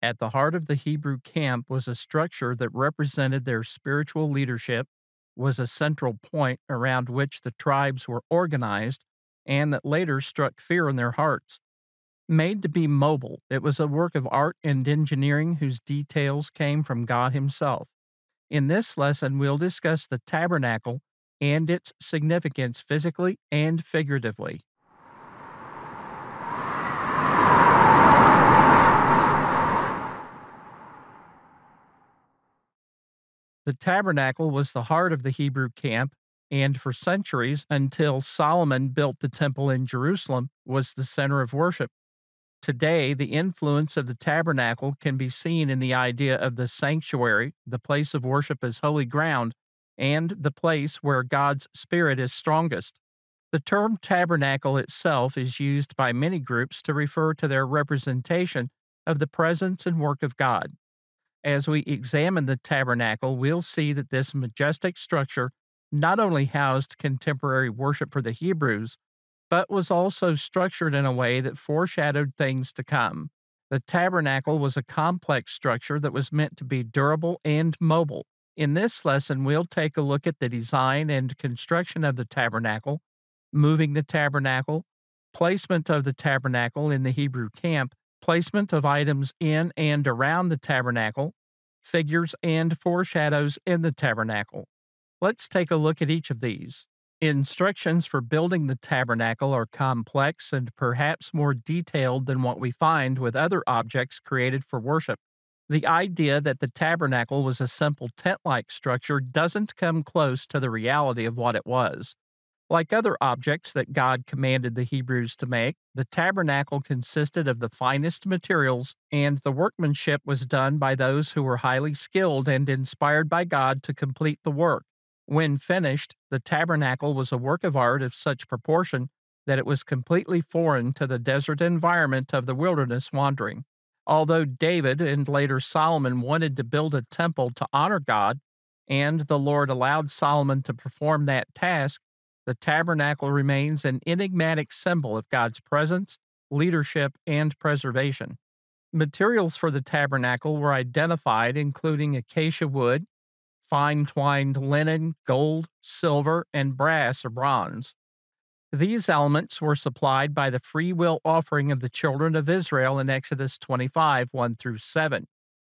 At the heart of the Hebrew camp was a structure that represented their spiritual leadership, was a central point around which the tribes were organized, and that later struck fear in their hearts. Made to be mobile, it was a work of art and engineering whose details came from God Himself. In this lesson, we'll discuss the tabernacle and its significance physically and figuratively. The tabernacle was the heart of the Hebrew camp and for centuries until Solomon built the temple in Jerusalem was the center of worship. Today, the influence of the tabernacle can be seen in the idea of the sanctuary, the place of worship as holy ground, and the place where God's Spirit is strongest. The term tabernacle itself is used by many groups to refer to their representation of the presence and work of God as we examine the tabernacle, we'll see that this majestic structure not only housed contemporary worship for the Hebrews, but was also structured in a way that foreshadowed things to come. The tabernacle was a complex structure that was meant to be durable and mobile. In this lesson, we'll take a look at the design and construction of the tabernacle, moving the tabernacle, placement of the tabernacle in the Hebrew camp, placement of items in and around the tabernacle, figures and foreshadows in the tabernacle. Let's take a look at each of these. Instructions for building the tabernacle are complex and perhaps more detailed than what we find with other objects created for worship. The idea that the tabernacle was a simple tent like structure doesn't come close to the reality of what it was. Like other objects that God commanded the Hebrews to make, the tabernacle consisted of the finest materials, and the workmanship was done by those who were highly skilled and inspired by God to complete the work. When finished, the tabernacle was a work of art of such proportion that it was completely foreign to the desert environment of the wilderness wandering. Although David and later Solomon wanted to build a temple to honor God, and the Lord allowed Solomon to perform that task, the tabernacle remains an enigmatic symbol of God's presence, leadership, and preservation. Materials for the tabernacle were identified, including acacia wood, fine twined linen, gold, silver, and brass or bronze. These elements were supplied by the free will offering of the children of Israel in Exodus 25 1 through 7.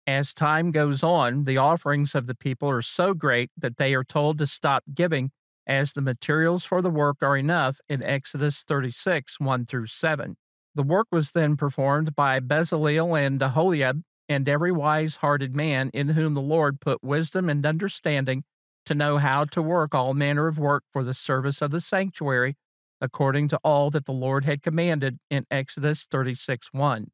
As time goes on, the offerings of the people are so great that they are told to stop giving as the materials for the work are enough in Exodus 36, 1 through 7. The work was then performed by Bezaleel and Aholiab and every wise hearted man in whom the Lord put wisdom and understanding to know how to work all manner of work for the service of the sanctuary, according to all that the Lord had commanded in Exodus 36 1.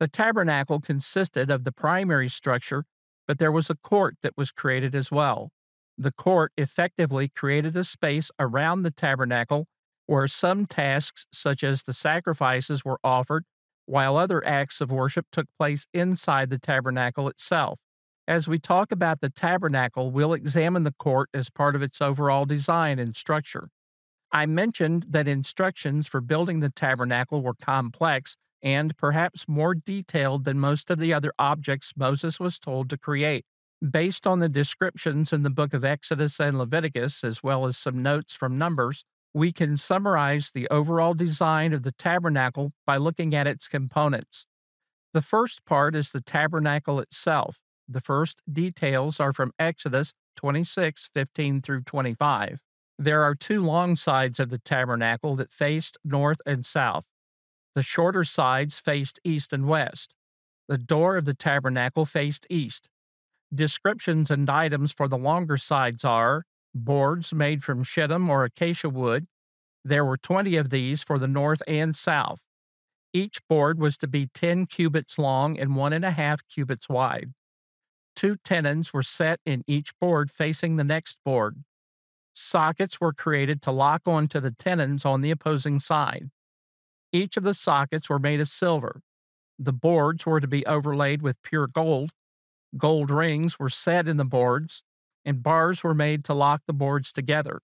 The tabernacle consisted of the primary structure, but there was a court that was created as well the court effectively created a space around the tabernacle where some tasks, such as the sacrifices, were offered, while other acts of worship took place inside the tabernacle itself. As we talk about the tabernacle, we'll examine the court as part of its overall design and structure. I mentioned that instructions for building the tabernacle were complex and perhaps more detailed than most of the other objects Moses was told to create. Based on the descriptions in the book of Exodus and Leviticus, as well as some notes from Numbers, we can summarize the overall design of the tabernacle by looking at its components. The first part is the tabernacle itself. The first details are from Exodus 26 15 through 25. There are two long sides of the tabernacle that faced north and south. The shorter sides faced east and west. The door of the tabernacle faced east descriptions and items for the longer sides are boards made from shittim or acacia wood. There were 20 of these for the north and south. Each board was to be 10 cubits long and one and a half cubits wide. Two tenons were set in each board facing the next board. Sockets were created to lock onto the tenons on the opposing side. Each of the sockets were made of silver. The boards were to be overlaid with pure gold Gold rings were set in the boards, and bars were made to lock the boards together.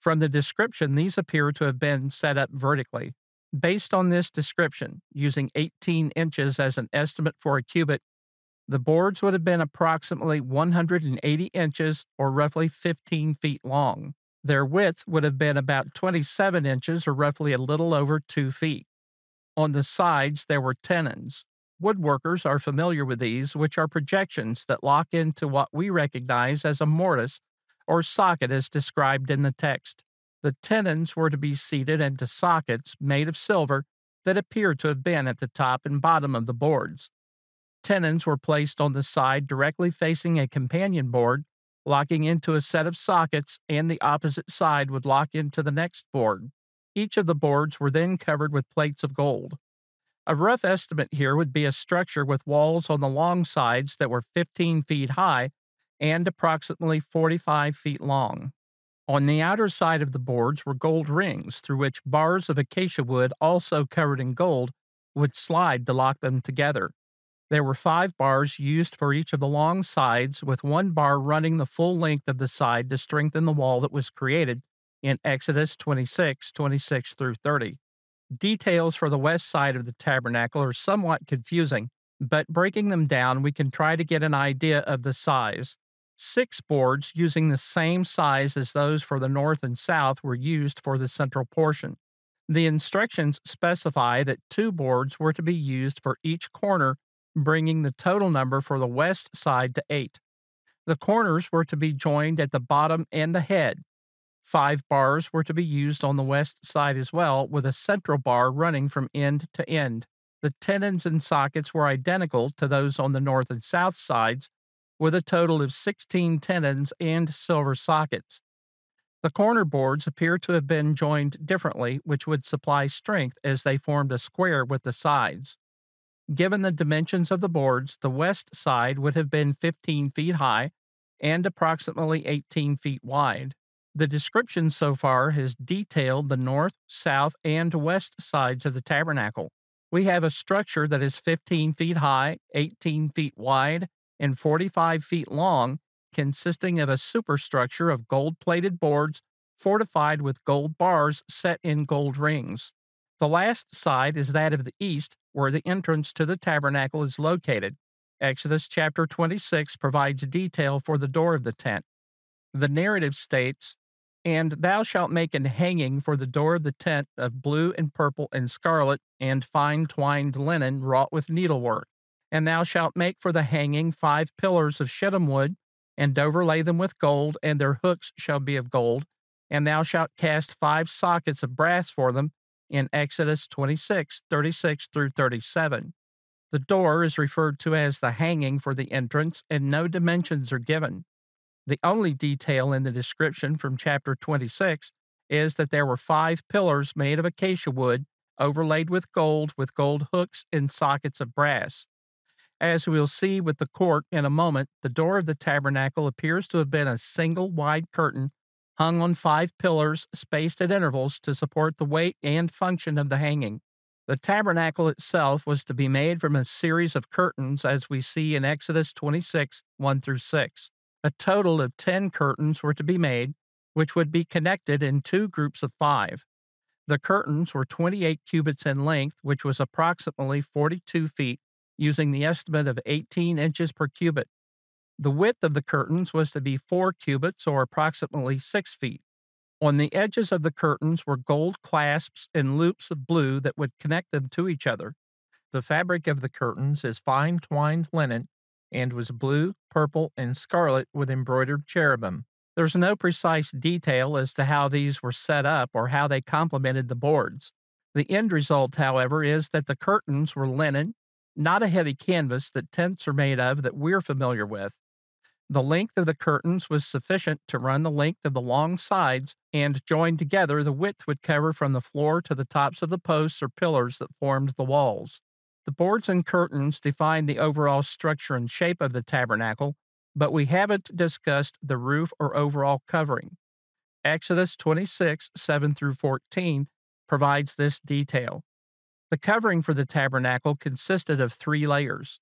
From the description, these appear to have been set up vertically. Based on this description, using 18 inches as an estimate for a cubit, the boards would have been approximately 180 inches or roughly 15 feet long. Their width would have been about 27 inches or roughly a little over 2 feet. On the sides, there were tenons, Woodworkers are familiar with these, which are projections that lock into what we recognize as a mortise or socket as described in the text. The tenons were to be seated into sockets made of silver that appeared to have been at the top and bottom of the boards. Tenons were placed on the side directly facing a companion board, locking into a set of sockets, and the opposite side would lock into the next board. Each of the boards were then covered with plates of gold. A rough estimate here would be a structure with walls on the long sides that were 15 feet high and approximately 45 feet long. On the outer side of the boards were gold rings through which bars of acacia wood, also covered in gold, would slide to lock them together. There were five bars used for each of the long sides, with one bar running the full length of the side to strengthen the wall that was created in Exodus 26 26 through 30 details for the west side of the tabernacle are somewhat confusing, but breaking them down, we can try to get an idea of the size. Six boards using the same size as those for the north and south were used for the central portion. The instructions specify that two boards were to be used for each corner, bringing the total number for the west side to eight. The corners were to be joined at the bottom and the head, Five bars were to be used on the west side as well, with a central bar running from end to end. The tenons and sockets were identical to those on the north and south sides, with a total of 16 tenons and silver sockets. The corner boards appear to have been joined differently, which would supply strength as they formed a square with the sides. Given the dimensions of the boards, the west side would have been 15 feet high and approximately 18 feet wide. The description so far has detailed the north, south, and west sides of the tabernacle. We have a structure that is 15 feet high, 18 feet wide, and 45 feet long, consisting of a superstructure of gold plated boards fortified with gold bars set in gold rings. The last side is that of the east, where the entrance to the tabernacle is located. Exodus chapter 26 provides detail for the door of the tent. The narrative states and thou shalt make an hanging for the door of the tent of blue and purple and scarlet and fine twined linen wrought with needlework. And thou shalt make for the hanging five pillars of shittim wood, and overlay them with gold, and their hooks shall be of gold. And thou shalt cast five sockets of brass for them in Exodus 26, 36 through 37. The door is referred to as the hanging for the entrance, and no dimensions are given. The only detail in the description from chapter 26 is that there were five pillars made of acacia wood overlaid with gold, with gold hooks and sockets of brass. As we'll see with the court in a moment, the door of the tabernacle appears to have been a single wide curtain hung on five pillars spaced at intervals to support the weight and function of the hanging. The tabernacle itself was to be made from a series of curtains, as we see in Exodus 26 1 through 6. A total of 10 curtains were to be made, which would be connected in two groups of five. The curtains were 28 cubits in length, which was approximately 42 feet, using the estimate of 18 inches per cubit. The width of the curtains was to be 4 cubits, or approximately 6 feet. On the edges of the curtains were gold clasps and loops of blue that would connect them to each other. The fabric of the curtains is fine twined linen and was blue, purple, and scarlet with embroidered cherubim. There's no precise detail as to how these were set up or how they complemented the boards. The end result, however, is that the curtains were linen, not a heavy canvas that tents are made of that we're familiar with. The length of the curtains was sufficient to run the length of the long sides, and joined together, the width would cover from the floor to the tops of the posts or pillars that formed the walls. The boards and curtains define the overall structure and shape of the tabernacle, but we haven't discussed the roof or overall covering. Exodus 26, 7 through 14 provides this detail. The covering for the tabernacle consisted of three layers.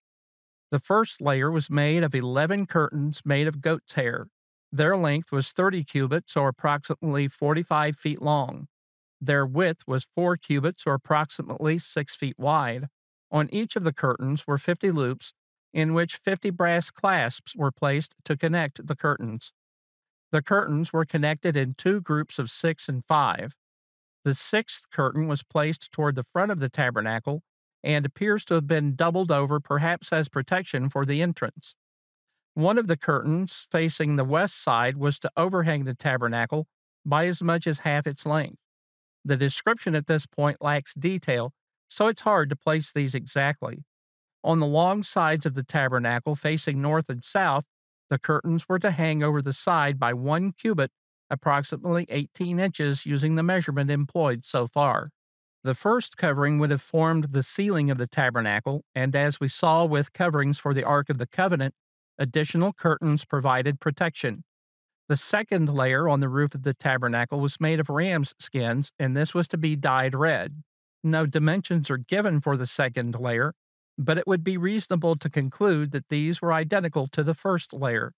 The first layer was made of 11 curtains made of goat's hair. Their length was 30 cubits, or approximately 45 feet long. Their width was 4 cubits, or approximately 6 feet wide. On each of the curtains were 50 loops in which 50 brass clasps were placed to connect the curtains. The curtains were connected in two groups of six and five. The sixth curtain was placed toward the front of the tabernacle and appears to have been doubled over, perhaps as protection for the entrance. One of the curtains facing the west side was to overhang the tabernacle by as much as half its length. The description at this point lacks detail so it's hard to place these exactly. On the long sides of the tabernacle, facing north and south, the curtains were to hang over the side by one cubit, approximately 18 inches, using the measurement employed so far. The first covering would have formed the ceiling of the tabernacle, and as we saw with coverings for the Ark of the Covenant, additional curtains provided protection. The second layer on the roof of the tabernacle was made of ram's skins, and this was to be dyed red. No dimensions are given for the second layer, but it would be reasonable to conclude that these were identical to the first layer.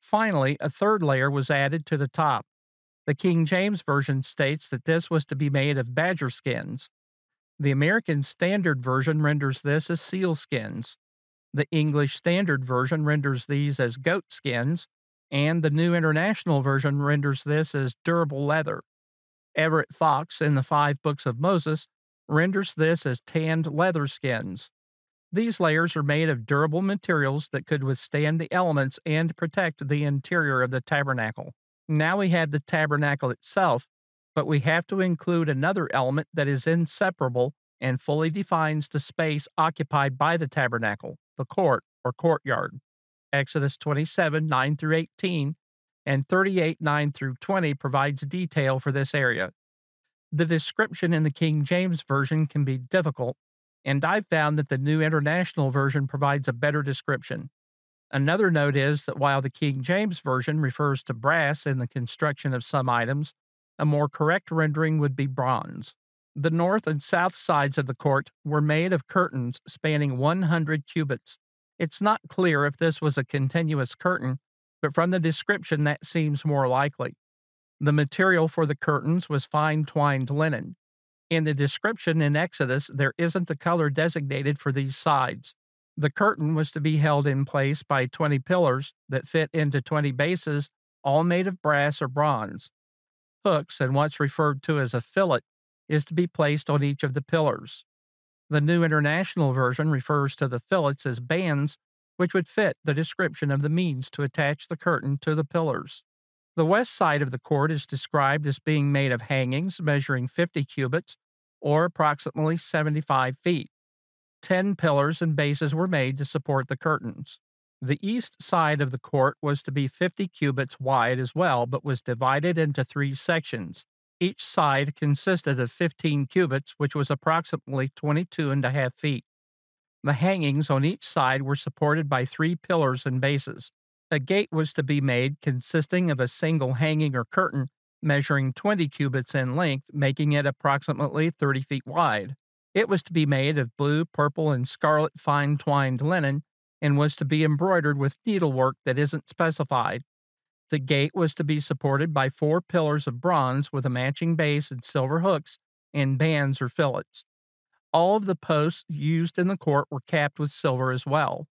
Finally, a third layer was added to the top. The King James Version states that this was to be made of badger skins. The American Standard Version renders this as seal skins. The English Standard Version renders these as goat skins, and the New International Version renders this as durable leather. Everett Fox, in the Five Books of Moses, renders this as tanned leather skins. These layers are made of durable materials that could withstand the elements and protect the interior of the tabernacle. Now we have the tabernacle itself, but we have to include another element that is inseparable and fully defines the space occupied by the tabernacle, the court or courtyard. Exodus 27 9 through 18 and 38 9 through 20 provides detail for this area. The description in the King James Version can be difficult, and I've found that the New International Version provides a better description. Another note is that while the King James Version refers to brass in the construction of some items, a more correct rendering would be bronze. The north and south sides of the court were made of curtains spanning 100 cubits. It's not clear if this was a continuous curtain, but from the description that seems more likely. The material for the curtains was fine twined linen. In the description in Exodus, there isn't a color designated for these sides. The curtain was to be held in place by 20 pillars that fit into 20 bases, all made of brass or bronze. Hooks, and what's referred to as a fillet, is to be placed on each of the pillars. The New International Version refers to the fillets as bands, which would fit the description of the means to attach the curtain to the pillars. The west side of the court is described as being made of hangings measuring 50 cubits, or approximately 75 feet. Ten pillars and bases were made to support the curtains. The east side of the court was to be 50 cubits wide as well, but was divided into three sections. Each side consisted of 15 cubits, which was approximately 22 and a half feet. The hangings on each side were supported by three pillars and bases. A gate was to be made consisting of a single hanging or curtain measuring 20 cubits in length, making it approximately 30 feet wide. It was to be made of blue, purple, and scarlet fine twined linen and was to be embroidered with needlework that isn't specified. The gate was to be supported by four pillars of bronze with a matching base and silver hooks and bands or fillets. All of the posts used in the court were capped with silver as well.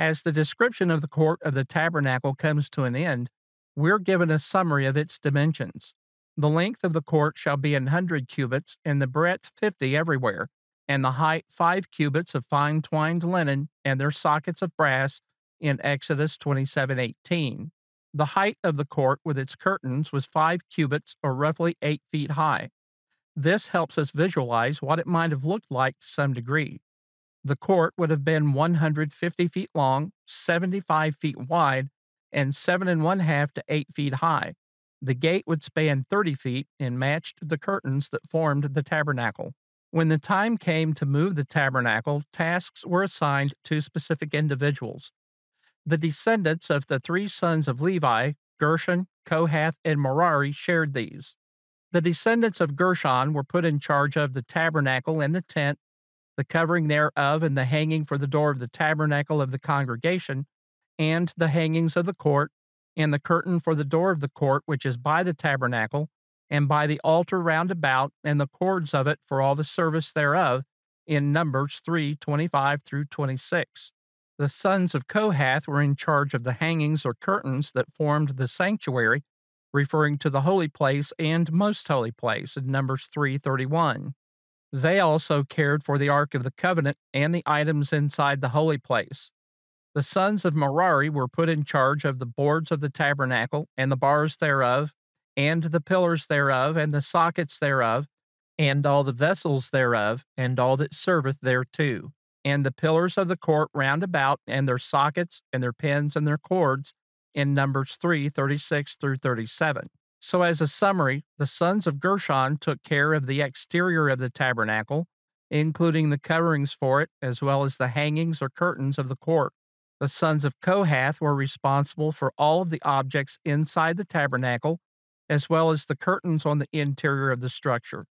As the description of the court of the tabernacle comes to an end, we're given a summary of its dimensions. The length of the court shall be an hundred cubits, and the breadth fifty everywhere, and the height five cubits of fine twined linen, and their sockets of brass, in Exodus twenty-seven eighteen. The height of the court with its curtains was five cubits, or roughly eight feet high. This helps us visualize what it might have looked like to some degree. The court would have been 150 feet long, 75 feet wide, and seven and one half to eight feet high. The gate would span 30 feet and matched the curtains that formed the tabernacle. When the time came to move the tabernacle, tasks were assigned to specific individuals. The descendants of the three sons of Levi, Gershon, Kohath, and Merari, shared these. The descendants of Gershon were put in charge of the tabernacle and the tent the covering thereof, and the hanging for the door of the tabernacle of the congregation, and the hangings of the court, and the curtain for the door of the court, which is by the tabernacle, and by the altar round about, and the cords of it for all the service thereof, in Numbers 3 25 through 26. The sons of Kohath were in charge of the hangings or curtains that formed the sanctuary, referring to the holy place and most holy place in Numbers 3:31. They also cared for the Ark of the Covenant and the items inside the holy place. The sons of Merari were put in charge of the boards of the tabernacle and the bars thereof, and the pillars thereof, and the sockets thereof, and all the vessels thereof, and all that serveth thereto, and the pillars of the court round about, and their sockets, and their pins, and their cords, in Numbers 3 36 through 37. So, as a summary, the sons of Gershon took care of the exterior of the tabernacle, including the coverings for it, as well as the hangings or curtains of the court. The sons of Kohath were responsible for all of the objects inside the tabernacle, as well as the curtains on the interior of the structure.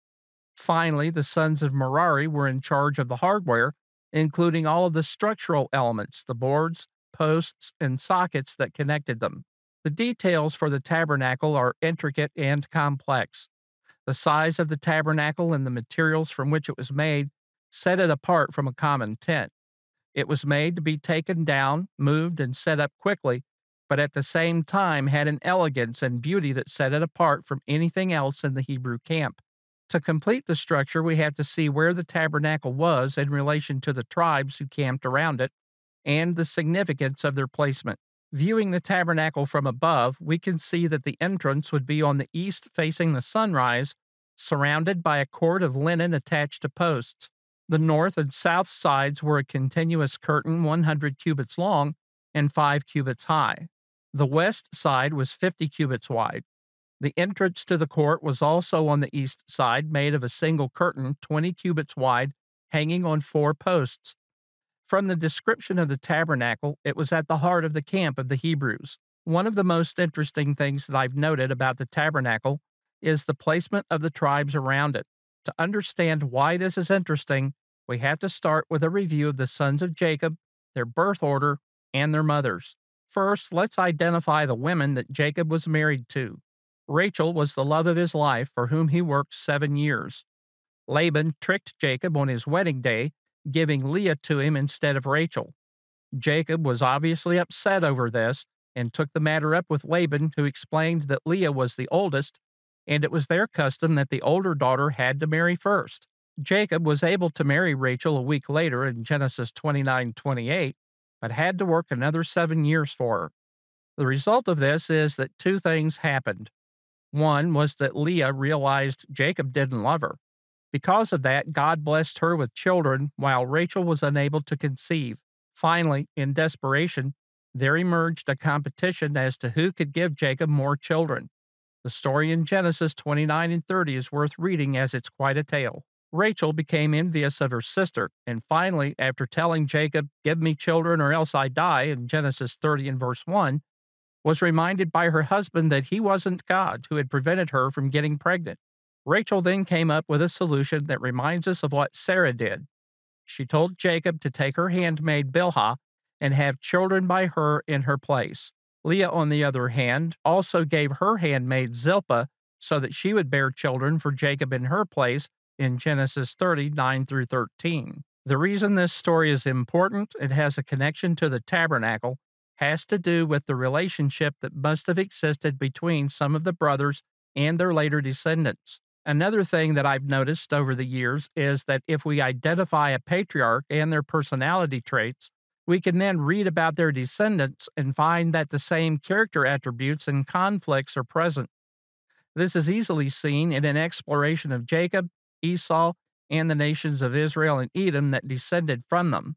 Finally, the sons of Merari were in charge of the hardware, including all of the structural elements, the boards, posts, and sockets that connected them. The details for the tabernacle are intricate and complex. The size of the tabernacle and the materials from which it was made set it apart from a common tent. It was made to be taken down, moved, and set up quickly, but at the same time had an elegance and beauty that set it apart from anything else in the Hebrew camp. To complete the structure, we have to see where the tabernacle was in relation to the tribes who camped around it and the significance of their placement. Viewing the tabernacle from above, we can see that the entrance would be on the east facing the sunrise, surrounded by a cord of linen attached to posts. The north and south sides were a continuous curtain 100 cubits long and 5 cubits high. The west side was 50 cubits wide. The entrance to the court was also on the east side, made of a single curtain 20 cubits wide, hanging on four posts. From the description of the tabernacle, it was at the heart of the camp of the Hebrews. One of the most interesting things that I've noted about the tabernacle is the placement of the tribes around it. To understand why this is interesting, we have to start with a review of the sons of Jacob, their birth order, and their mothers. First, let's identify the women that Jacob was married to. Rachel was the love of his life, for whom he worked seven years. Laban tricked Jacob on his wedding day giving Leah to him instead of Rachel. Jacob was obviously upset over this and took the matter up with Laban, who explained that Leah was the oldest, and it was their custom that the older daughter had to marry first. Jacob was able to marry Rachel a week later in Genesis 29 28, but had to work another seven years for her. The result of this is that two things happened. One was that Leah realized Jacob didn't love her. Because of that, God blessed her with children while Rachel was unable to conceive. Finally, in desperation, there emerged a competition as to who could give Jacob more children. The story in Genesis 29 and 30 is worth reading as it's quite a tale. Rachel became envious of her sister, and finally, after telling Jacob, Give me children or else I die, in Genesis 30 and verse 1, was reminded by her husband that he wasn't God who had prevented her from getting pregnant. Rachel then came up with a solution that reminds us of what Sarah did. She told Jacob to take her handmaid Bilhah and have children by her in her place. Leah, on the other hand, also gave her handmaid Zilpah so that she would bear children for Jacob in her place in Genesis 39 through 13. The reason this story is important, it has a connection to the tabernacle, has to do with the relationship that must have existed between some of the brothers and their later descendants. Another thing that I've noticed over the years is that if we identify a patriarch and their personality traits, we can then read about their descendants and find that the same character attributes and conflicts are present. This is easily seen in an exploration of Jacob, Esau, and the nations of Israel and Edom that descended from them.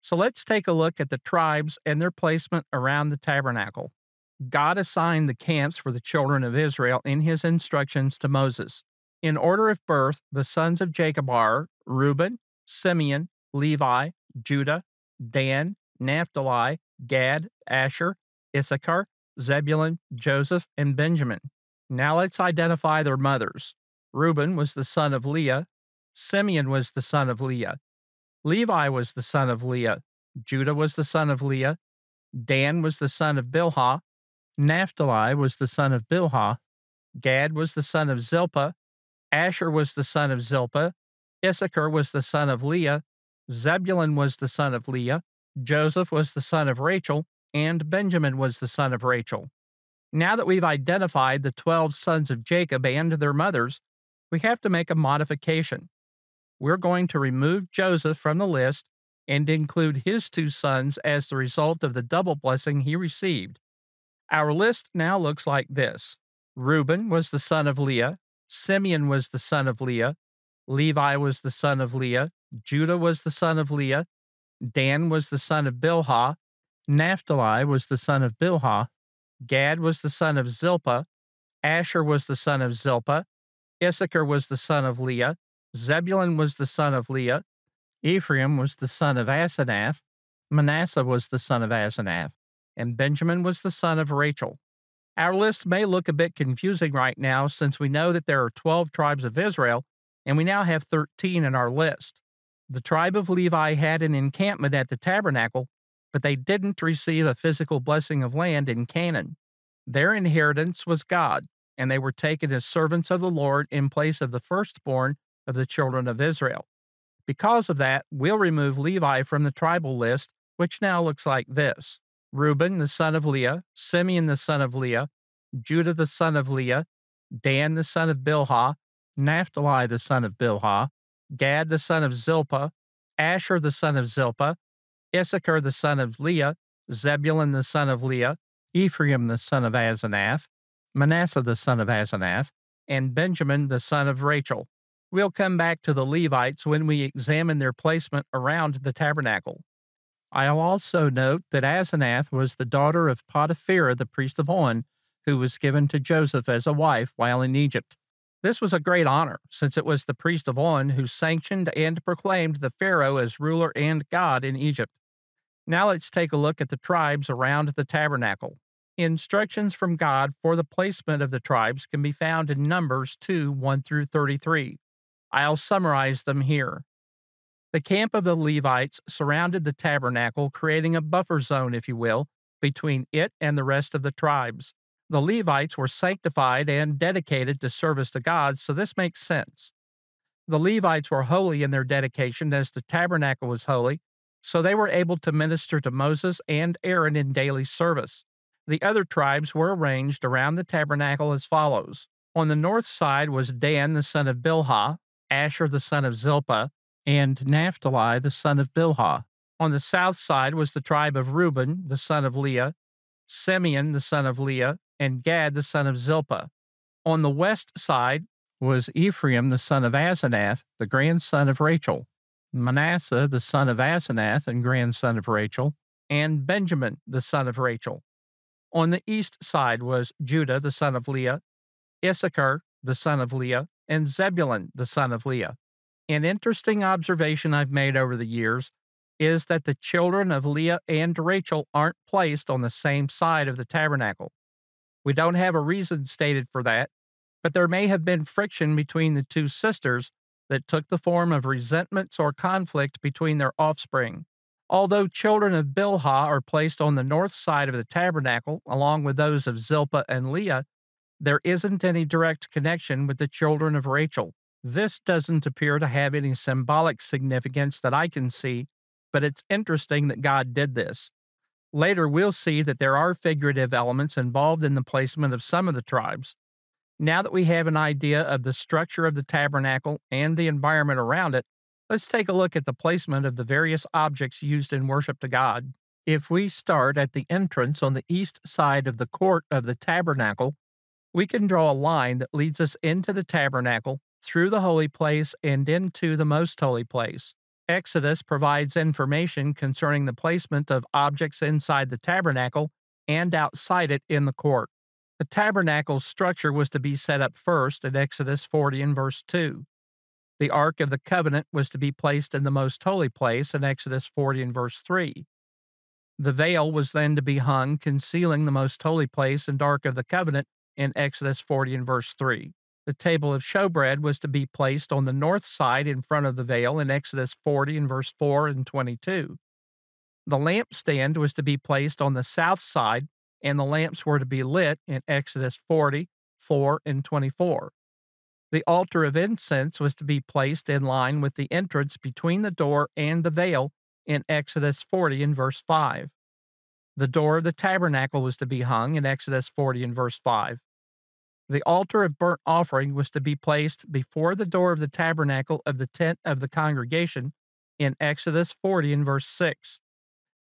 So let's take a look at the tribes and their placement around the tabernacle. God assigned the camps for the children of Israel in his instructions to Moses. In order of birth, the sons of Jacob are Reuben, Simeon, Levi, Judah, Dan, Naphtali, Gad, Asher, Issachar, Zebulun, Joseph, and Benjamin. Now let's identify their mothers. Reuben was the son of Leah. Simeon was the son of Leah. Levi was the son of Leah. Judah was the son of Leah. Dan was the son of Bilhah. Naphtali was the son of Bilhah. Gad was the son of Zilpah. Asher was the son of Zilpah. Issachar was the son of Leah. Zebulun was the son of Leah. Joseph was the son of Rachel. And Benjamin was the son of Rachel. Now that we've identified the 12 sons of Jacob and their mothers, we have to make a modification. We're going to remove Joseph from the list and include his two sons as the result of the double blessing he received. Our list now looks like this Reuben was the son of Leah, Simeon was the son of Leah. Levi was the son of Leah. Judah was the son of Leah. Dan was the son of Bilhah. Naphtali was the son of Bilhah. Gad was the son of Zilpah. Asher was the son of Zilpah. Issachar was the son of Leah. Zebulun was the son of Leah. Ephraim was the son of Asenath. Manasseh was the son of Asenath. And Benjamin was the son of Rachel. Our list may look a bit confusing right now since we know that there are 12 tribes of Israel, and we now have 13 in our list. The tribe of Levi had an encampment at the tabernacle, but they didn't receive a physical blessing of land in Canaan. Their inheritance was God, and they were taken as servants of the Lord in place of the firstborn of the children of Israel. Because of that, we'll remove Levi from the tribal list, which now looks like this. Reuben, the son of Leah, Simeon, the son of Leah, Judah, the son of Leah, Dan, the son of Bilhah, Naphtali, the son of Bilhah, Gad, the son of Zilpah, Asher, the son of Zilpah, Issachar, the son of Leah, Zebulun, the son of Leah, Ephraim, the son of Azanath, Manasseh, the son of Azanath, and Benjamin, the son of Rachel. We'll come back to the Levites when we examine their placement around the tabernacle. I'll also note that Asenath was the daughter of Potipherah, the priest of On, who was given to Joseph as a wife while in Egypt. This was a great honor, since it was the priest of On who sanctioned and proclaimed the Pharaoh as ruler and God in Egypt. Now let's take a look at the tribes around the tabernacle. Instructions from God for the placement of the tribes can be found in Numbers 2 1 through 33. I'll summarize them here. The camp of the Levites surrounded the tabernacle, creating a buffer zone, if you will, between it and the rest of the tribes. The Levites were sanctified and dedicated to service to God, so this makes sense. The Levites were holy in their dedication as the tabernacle was holy, so they were able to minister to Moses and Aaron in daily service. The other tribes were arranged around the tabernacle as follows. On the north side was Dan the son of Bilhah, Asher the son of Zilpah, and Naphtali, the son of Bilhah. On the south side was the tribe of Reuben, the son of Leah, Simeon, the son of Leah, and Gad, the son of Zilpah. On the west side was Ephraim, the son of Asenath, the grandson of Rachel, Manasseh, the son of Asenath and grandson of Rachel, and Benjamin, the son of Rachel. On the east side was Judah, the son of Leah, Issachar, the son of Leah, and Zebulun, the son of Leah. An interesting observation I've made over the years is that the children of Leah and Rachel aren't placed on the same side of the tabernacle. We don't have a reason stated for that, but there may have been friction between the two sisters that took the form of resentments or conflict between their offspring. Although children of Bilhah are placed on the north side of the tabernacle, along with those of Zilpah and Leah, there isn't any direct connection with the children of Rachel. This doesn't appear to have any symbolic significance that I can see, but it's interesting that God did this. Later, we'll see that there are figurative elements involved in the placement of some of the tribes. Now that we have an idea of the structure of the tabernacle and the environment around it, let's take a look at the placement of the various objects used in worship to God. If we start at the entrance on the east side of the court of the tabernacle, we can draw a line that leads us into the tabernacle through the holy place and into the most holy place. Exodus provides information concerning the placement of objects inside the tabernacle and outside it in the court. The tabernacle's structure was to be set up first in Exodus 40 and verse 2. The Ark of the Covenant was to be placed in the most holy place in Exodus 40 and verse 3. The veil was then to be hung, concealing the most holy place and Ark of the Covenant in Exodus 40 and verse 3. The table of showbread was to be placed on the north side in front of the veil in Exodus 40 and verse 4 and 22. The lampstand was to be placed on the south side, and the lamps were to be lit in Exodus 40, 4, and 24. The altar of incense was to be placed in line with the entrance between the door and the veil in Exodus 40 and verse 5. The door of the tabernacle was to be hung in Exodus 40 and verse 5. The altar of burnt offering was to be placed before the door of the tabernacle of the tent of the congregation in Exodus 40 and verse 6.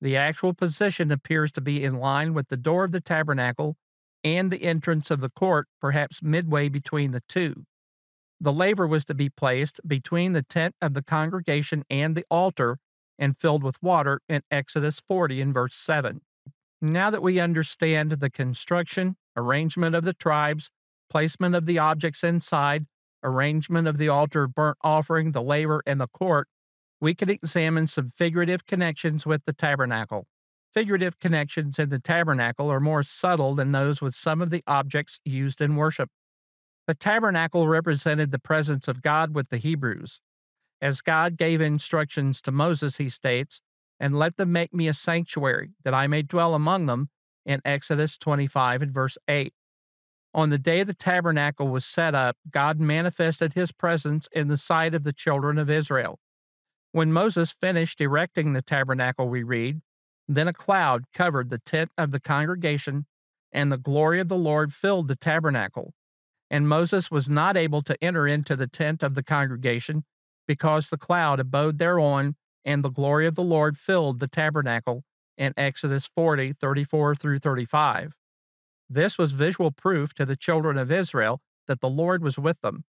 The actual position appears to be in line with the door of the tabernacle and the entrance of the court, perhaps midway between the two. The laver was to be placed between the tent of the congregation and the altar and filled with water in Exodus 40 and verse 7. Now that we understand the construction, arrangement of the tribes, placement of the objects inside, arrangement of the altar of burnt offering, the laver, and the court, we can examine some figurative connections with the tabernacle. Figurative connections in the tabernacle are more subtle than those with some of the objects used in worship. The tabernacle represented the presence of God with the Hebrews. As God gave instructions to Moses, he states, And let them make me a sanctuary, that I may dwell among them, in Exodus 25 and verse 8. On the day the tabernacle was set up, God manifested his presence in the sight of the children of Israel. When Moses finished erecting the tabernacle, we read, Then a cloud covered the tent of the congregation, and the glory of the Lord filled the tabernacle. And Moses was not able to enter into the tent of the congregation, because the cloud abode thereon, and the glory of the Lord filled the tabernacle, in Exodus 40 34 through 35. This was visual proof to the children of Israel that the Lord was with them.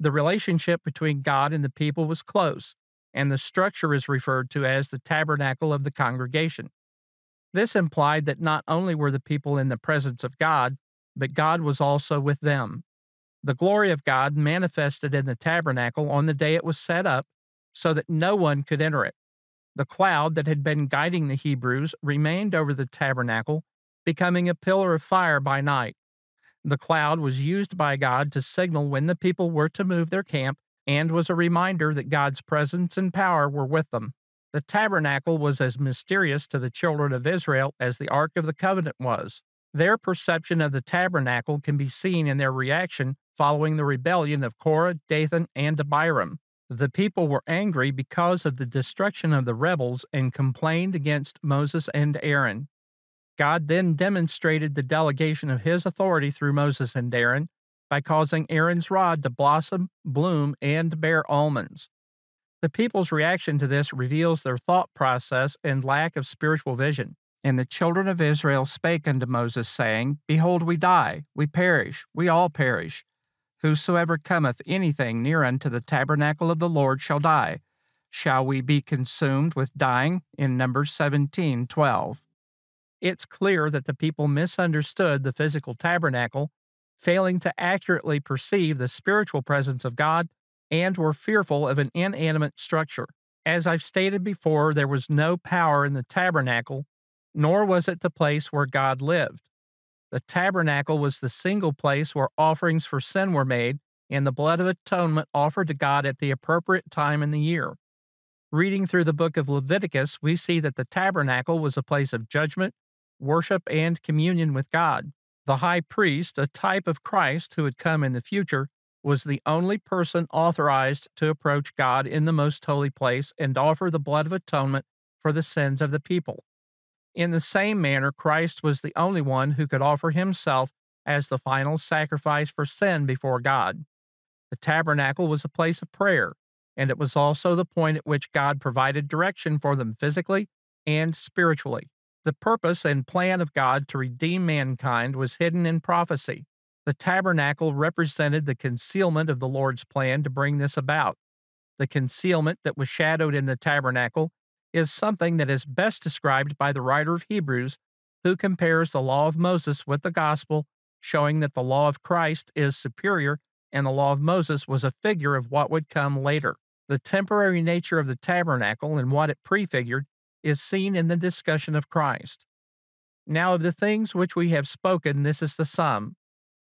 The relationship between God and the people was close, and the structure is referred to as the tabernacle of the congregation. This implied that not only were the people in the presence of God, but God was also with them. The glory of God manifested in the tabernacle on the day it was set up so that no one could enter it. The cloud that had been guiding the Hebrews remained over the tabernacle becoming a pillar of fire by night. The cloud was used by God to signal when the people were to move their camp and was a reminder that God's presence and power were with them. The tabernacle was as mysterious to the children of Israel as the Ark of the Covenant was. Their perception of the tabernacle can be seen in their reaction following the rebellion of Korah, Dathan, and Abiram. The people were angry because of the destruction of the rebels and complained against Moses and Aaron. God then demonstrated the delegation of his authority through Moses and Aaron by causing Aaron's rod to blossom, bloom, and bear almonds. The people's reaction to this reveals their thought process and lack of spiritual vision. And the children of Israel spake unto Moses, saying, Behold, we die, we perish, we all perish. Whosoever cometh anything near unto the tabernacle of the Lord shall die. Shall we be consumed with dying? In Numbers seventeen twelve it's clear that the people misunderstood the physical tabernacle, failing to accurately perceive the spiritual presence of God, and were fearful of an inanimate structure. As I've stated before, there was no power in the tabernacle, nor was it the place where God lived. The tabernacle was the single place where offerings for sin were made and the blood of atonement offered to God at the appropriate time in the year. Reading through the book of Leviticus, we see that the tabernacle was a place of judgment worship and communion with God. The high priest, a type of Christ who would come in the future, was the only person authorized to approach God in the most holy place and offer the blood of atonement for the sins of the people. In the same manner, Christ was the only one who could offer himself as the final sacrifice for sin before God. The tabernacle was a place of prayer, and it was also the point at which God provided direction for them physically and spiritually. The purpose and plan of God to redeem mankind was hidden in prophecy. The tabernacle represented the concealment of the Lord's plan to bring this about. The concealment that was shadowed in the tabernacle is something that is best described by the writer of Hebrews, who compares the law of Moses with the gospel, showing that the law of Christ is superior and the law of Moses was a figure of what would come later. The temporary nature of the tabernacle and what it prefigured is seen in the discussion of Christ. Now, of the things which we have spoken, this is the sum.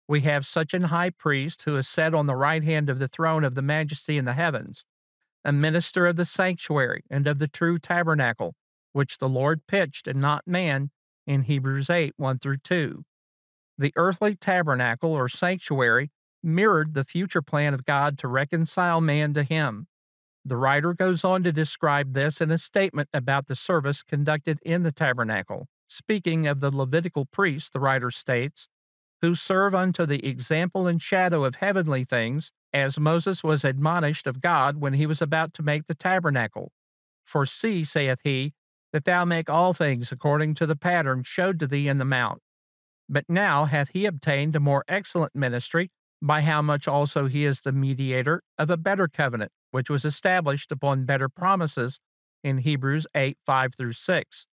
We have such an high priest who is set on the right hand of the throne of the majesty in the heavens, a minister of the sanctuary and of the true tabernacle, which the Lord pitched and not man, in Hebrews 8 1 through 2. The earthly tabernacle or sanctuary mirrored the future plan of God to reconcile man to him. The writer goes on to describe this in a statement about the service conducted in the tabernacle. Speaking of the Levitical priests, the writer states, who serve unto the example and shadow of heavenly things, as Moses was admonished of God when he was about to make the tabernacle. For see, saith he, that thou make all things according to the pattern showed to thee in the mount. But now hath he obtained a more excellent ministry, by how much also he is the mediator of a better covenant, which was established upon better promises in Hebrews 8 5 through 6.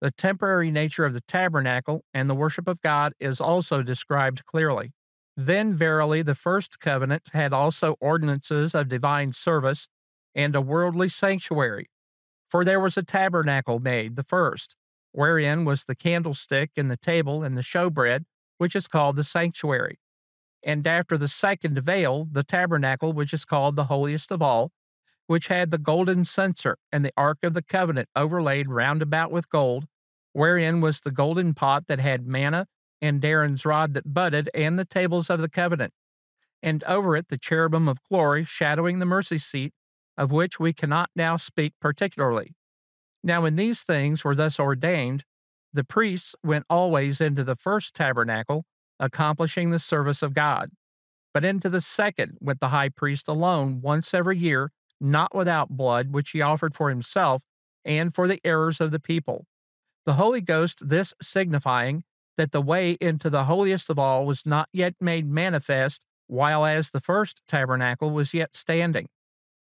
The temporary nature of the tabernacle and the worship of God is also described clearly. Then, verily, the first covenant had also ordinances of divine service and a worldly sanctuary. For there was a tabernacle made, the first, wherein was the candlestick and the table and the showbread, which is called the sanctuary and after the second veil, the tabernacle, which is called the holiest of all, which had the golden censer and the ark of the covenant overlaid round about with gold, wherein was the golden pot that had manna and Aaron's rod that budded and the tables of the covenant, and over it the cherubim of glory shadowing the mercy seat, of which we cannot now speak particularly. Now, when these things were thus ordained, the priests went always into the first tabernacle accomplishing the service of God, but into the second with the high priest alone once every year, not without blood, which he offered for himself and for the errors of the people. The Holy Ghost, this signifying that the way into the holiest of all was not yet made manifest, while as the first tabernacle was yet standing,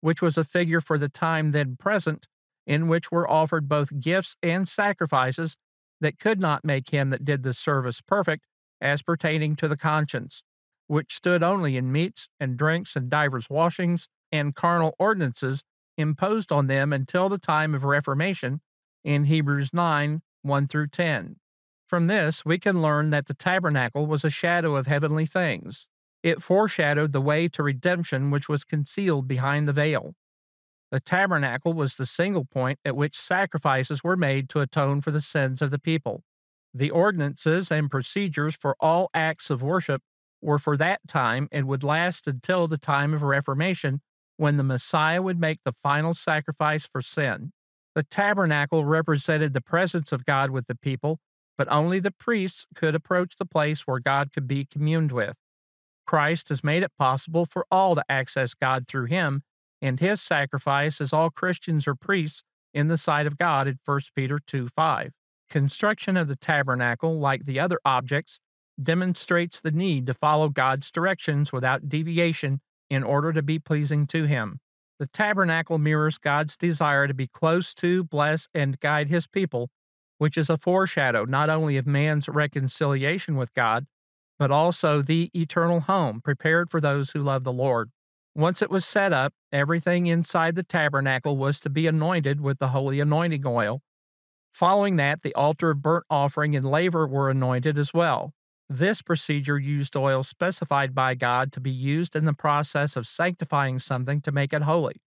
which was a figure for the time then present, in which were offered both gifts and sacrifices that could not make him that did the service perfect, as pertaining to the conscience, which stood only in meats and drinks and divers washings and carnal ordinances imposed on them until the time of Reformation in Hebrews 9 1 through 10. From this, we can learn that the tabernacle was a shadow of heavenly things. It foreshadowed the way to redemption which was concealed behind the veil. The tabernacle was the single point at which sacrifices were made to atone for the sins of the people. The ordinances and procedures for all acts of worship were for that time and would last until the time of Reformation, when the Messiah would make the final sacrifice for sin. The tabernacle represented the presence of God with the people, but only the priests could approach the place where God could be communed with. Christ has made it possible for all to access God through him and his sacrifice as all Christians are priests in the sight of God in 1 Peter 2 5. Construction of the tabernacle, like the other objects, demonstrates the need to follow God's directions without deviation in order to be pleasing to Him. The tabernacle mirrors God's desire to be close to, bless, and guide His people, which is a foreshadow not only of man's reconciliation with God, but also the eternal home prepared for those who love the Lord. Once it was set up, everything inside the tabernacle was to be anointed with the holy anointing oil, Following that, the altar of burnt offering and laver were anointed as well. This procedure used oil specified by God to be used in the process of sanctifying something to make it holy.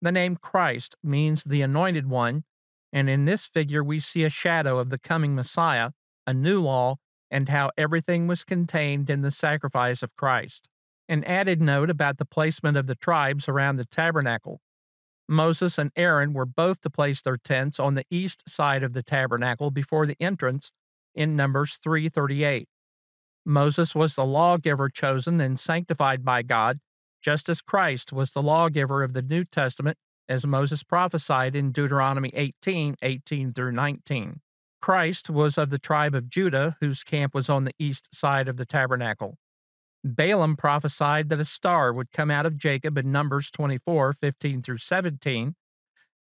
The name Christ means the anointed one, and in this figure we see a shadow of the coming Messiah, a new law, and how everything was contained in the sacrifice of Christ. An added note about the placement of the tribes around the tabernacle. Moses and Aaron were both to place their tents on the east side of the tabernacle before the entrance in Numbers 338. Moses was the lawgiver chosen and sanctified by God, just as Christ was the lawgiver of the New Testament, as Moses prophesied in Deuteronomy 18 18 through 19. Christ was of the tribe of Judah, whose camp was on the east side of the tabernacle. Balaam prophesied that a star would come out of Jacob in Numbers 24 15 through 17,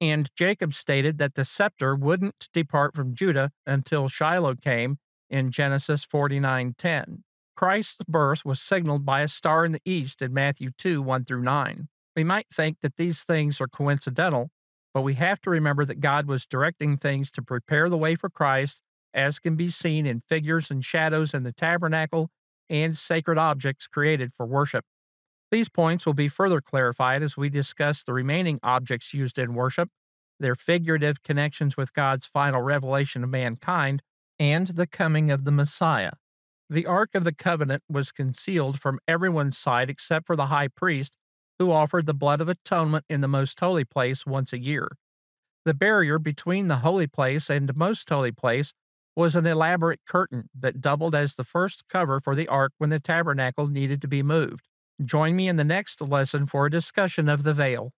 and Jacob stated that the scepter wouldn't depart from Judah until Shiloh came in Genesis 49:10. Christ's birth was signaled by a star in the east in Matthew 2 1 through 9. We might think that these things are coincidental, but we have to remember that God was directing things to prepare the way for Christ, as can be seen in figures and shadows in the tabernacle and sacred objects created for worship. These points will be further clarified as we discuss the remaining objects used in worship, their figurative connections with God's final revelation of mankind, and the coming of the Messiah. The Ark of the Covenant was concealed from everyone's sight except for the high priest, who offered the blood of atonement in the most holy place once a year. The barrier between the holy place and most holy place was an elaborate curtain that doubled as the first cover for the ark when the tabernacle needed to be moved. Join me in the next lesson for a discussion of the veil.